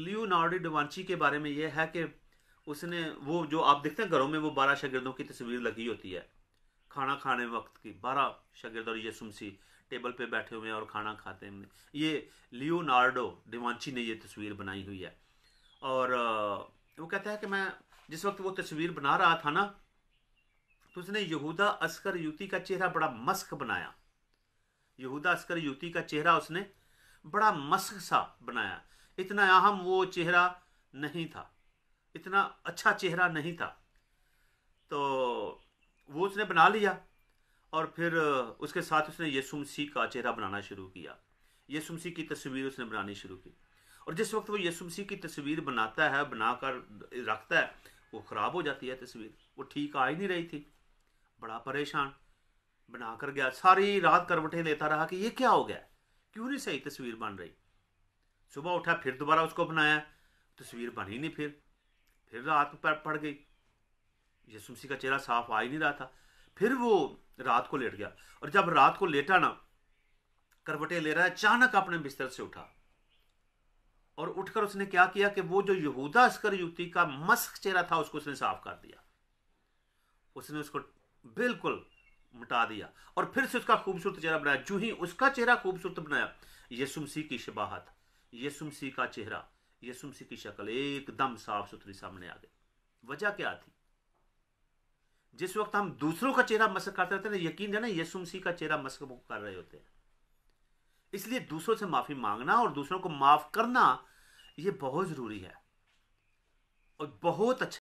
Leonardo डिवांची के बारे में यह है कि उसने वो जो आप देखते हैं घरों में वो बारह शागिर्दों की तस्वीर लगी होती है खाना खाने वक्त की बारह शागिर्द और ये सुमसी टेबल पे बैठे हुए हैं और खाना खाते हैं ये लियोनार्डो डिवांची ने ये तस्वीर बनाई हुई है और वो कहता है कि मैं जिस वक्त वो तस्वीर बना रहा था ना तो उसने यहूदा अस्कर युति का चेहरा बड़ा मस्क बनाया यहूदा अस्कर युति का चेहरा उसने बड़ा मस्क सा बनाया इतना अहम वो चेहरा नहीं था इतना अच्छा चेहरा नहीं था तो वो उसने बना लिया और फिर उसके साथ उसने यसुमसी का चेहरा बनाना शुरू किया यसुमसी की तस्वीर उसने बनानी शुरू की और जिस वक्त वो यसुमसी की तस्वीर बनाता है बनाकर रखता है वो ख़राब हो जाती है तस्वीर वो ठीक आ ही नहीं रही थी बड़ा परेशान बनाकर गया सारी रात करवटें लेता रहा कि ये क्या हो गया क्यों नहीं सही तस्वीर बन रही सुबह उठा फिर दोबारा उसको अपनाया तस्वीर बनी नहीं फिर फिर रात में पड़ गई यसुमसी का चेहरा साफ आ ही नहीं रहा था फिर वो रात को लेट गया और जब रात को लेटा ना करवटे ले रहा है अचानक अपने बिस्तर से उठा और उठकर उसने क्या किया कि वो जो यहूदा अस्कर युवती का मस्क चेहरा था उसको उसने साफ कर दिया उसने उसको बिल्कुल मिटा दिया और फिर से उसका खूबसूरत चेहरा बनाया जू ही उसका चेहरा खूबसूरत बनाया यसुमसी की शबाहत यसुमसी सी का चेहरा यसुम सी की शक्ल एकदम साफ सुथरी सामने आ गई वजह क्या थी जिस वक्त हम दूसरों का चेहरा मस्क करते रहते हैं यकीन है ना यसुम सी का चेहरा मस्क कर रहे होते हैं इसलिए दूसरों से माफी मांगना और दूसरों को माफ करना यह बहुत जरूरी है और बहुत अच्छा